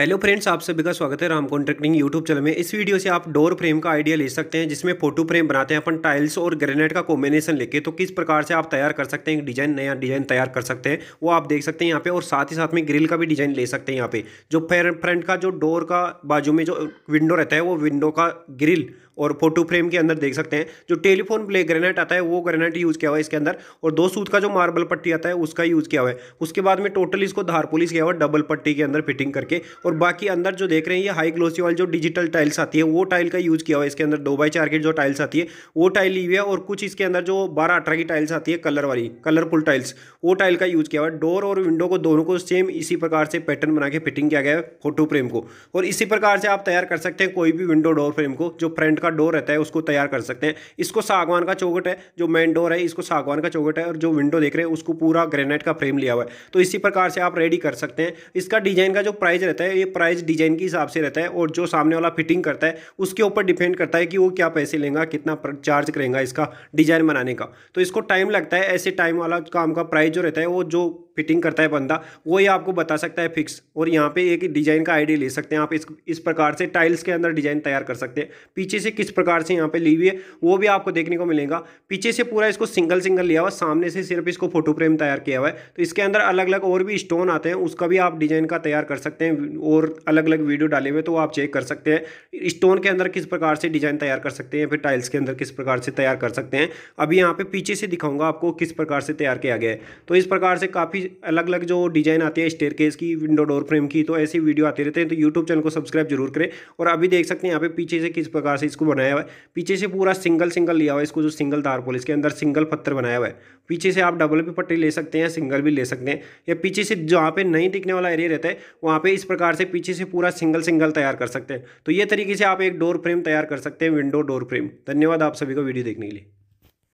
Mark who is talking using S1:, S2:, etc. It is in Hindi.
S1: हेलो फ्रेंड्स आप सभी का स्वागत है राम कॉन्ट्रेक्टिंग यूट्यूब चैनल में इस वीडियो से आप डोर फ्रेम का आइडिया ले सकते हैं जिसमें फोटो फ्रेम बनाते हैं अपन टाइल्स और ग्रेनेट का कॉम्बिनेशन लेके तो किस प्रकार से आप तैयार कर सकते हैं एक डिजाइन नया डिजाइन तैयार कर सकते हैं वो आप देख सकते हैं यहाँ पे और साथ ही साथ में ग्रिल का भी डिजाइन ले सकते हैं यहाँ पे जो फ्रंट का जो डोर का बाजू में जो विंडो रहता है वो विंडो का ग्रिल और फोटो फ्रेम के अंदर देख सकते हैं जो टेलीफोन प्ले ग्रेनेट आता है वो ग्रेनेट यूज़ किया हुआ है इसके अंदर और दो सूत का जो मार्बल पट्टी आता है उसका यूज़ किया हुआ है उसके बाद में टोटल इसको धार पोलिस किया हुआ डबल पट्टी के अंदर फिटिंग करके और और बाकी अंदर जो देख रहे हैं ये हाई ग्लोसी वाली जो डिजिटल टाइल्स आती है वो टाइल का यूज़ किया हुआ है इसके अंदर दो बाई चार की जो टाइल्स आती है वो टाइल ली हुई है और कुछ इसके अंदर जो बारह अठारह की टाइल्स आती है कलर वाली कलरफुल टाइल्स वो टाइल का यूज़ किया हुआ है डोर और विंडो को दोनों को सेम इसी प्रकार से पैटर्न बना के फिटिंग किया गया है फोटो फ्रेम को और इसी प्रकार से आप तैयार कर सकते हैं कोई भी विंडो डोर फ्रेम को जो फ्रंट का डोर रहता है उसको तैयार कर सकते हैं इसको सागवान का चौकट है जो मेन डोर है इसको सागवान का चौकट है और जो विंडो देख रहे हैं उसको पूरा ग्रेनाइट का फ्रेम लिया हुआ है तो इसी प्रकार से आप रेडी कर सकते हैं इसका डिजाइन का जो प्राइस रहता है ये प्राइस डिजाइन के हिसाब से रहता है और जो सामने वाला फिटिंग करता है उसके ऊपर डिपेंड करता है कि वो क्या पैसे लेगा कितना चार्ज करेगा इसका डिजाइन बनाने का तो इसको टाइम लगता है ऐसे टाइम वाला काम का प्राइस जो रहता है वो जो फिटिंग करता है बंदा वो ही आपको बता सकता है फिक्स और यहाँ पे एक डिज़ाइन का आइडिया ले सकते हैं आप इस इस प्रकार से टाइल्स के अंदर डिज़ाइन तैयार कर सकते हैं पीछे से किस प्रकार से यहाँ पे ली हुई है वो भी आपको देखने को मिलेगा पीछे से पूरा इसको सिंगल सिंगल लिया हुआ सामने से सिर्फ इसको फोटो फ्रेम तैयार किया हुआ है तो इसके अंदर अलग अलग और भी स्टोन आते हैं उसका भी आप डिज़ाइन का तैयार कर सकते हैं और अलग अलग वीडियो डाले हुए तो आप चेक कर सकते हैं स्टोन के अंदर किस प्रकार से डिज़ाइन तैयार कर सकते हैं फिर टाइल्स के अंदर किस प्रकार से तैयार कर सकते हैं अभी यहाँ पे पीछे से दिखाऊंगा आपको किस प्रकार से तैयार किया गया है तो इस प्रकार से काफ़ी काफ़ी अलग अलग जो डिज़ाइन आती है स्टेयर केस की विंडो डोर फ्रेम की तो ऐसी वीडियो आते रहते हैं तो यूट्यूब चैनल को सब्सक्राइब जरूर करें और अभी देख सकते हैं यहाँ पे पीछे से किस प्रकार से इसको बनाया हुआ है पीछे से पूरा सिंगल सिंगल लिया हुआ है इसको जो सिंगल तार पोल इसके अंदर सिंगल पत्थर बनाया हुआ है पीछे से आप डबल भी पट्टी ले सकते हैं सिंगल भी ले सकते हैं या पीछे से जहाँ पर नहीं दिखने वाला एरिया रहता है वहाँ पर इस प्रकार से पीछे से पूरा सिंगल सिंगल तैयार कर सकते हैं तो ये तरीके से आप एक डोर फ्रेम तैयार कर सकते हैं विंडो डोर फ्रेम धन्यवाद आप सभी को वीडियो देखने के लिए